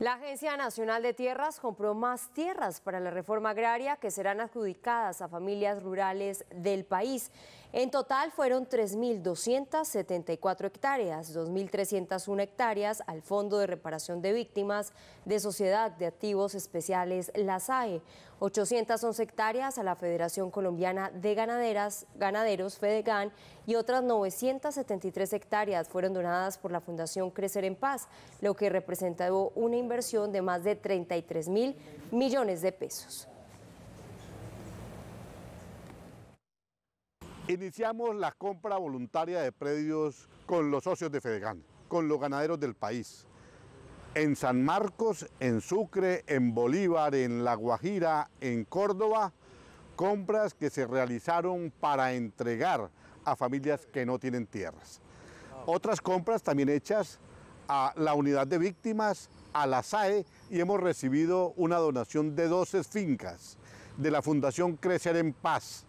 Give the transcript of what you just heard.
La Agencia Nacional de Tierras compró más tierras para la reforma agraria que serán adjudicadas a familias rurales del país. En total fueron 3.274 hectáreas, 2.301 hectáreas al Fondo de Reparación de Víctimas de Sociedad de Activos Especiales, la SAE, 811 hectáreas a la Federación Colombiana de Ganaderas, Ganaderos, FEDEGAN, y otras 973 hectáreas fueron donadas por la Fundación Crecer en Paz, lo que representó una inversión de más de 33 mil millones de pesos. Iniciamos la compra voluntaria de predios con los socios de Fedegan, con los ganaderos del país. En San Marcos, en Sucre, en Bolívar, en La Guajira, en Córdoba, compras que se realizaron para entregar a familias que no tienen tierras. Otras compras también hechas a la unidad de víctimas, a la SAE, y hemos recibido una donación de dos fincas de la Fundación Crecer en Paz.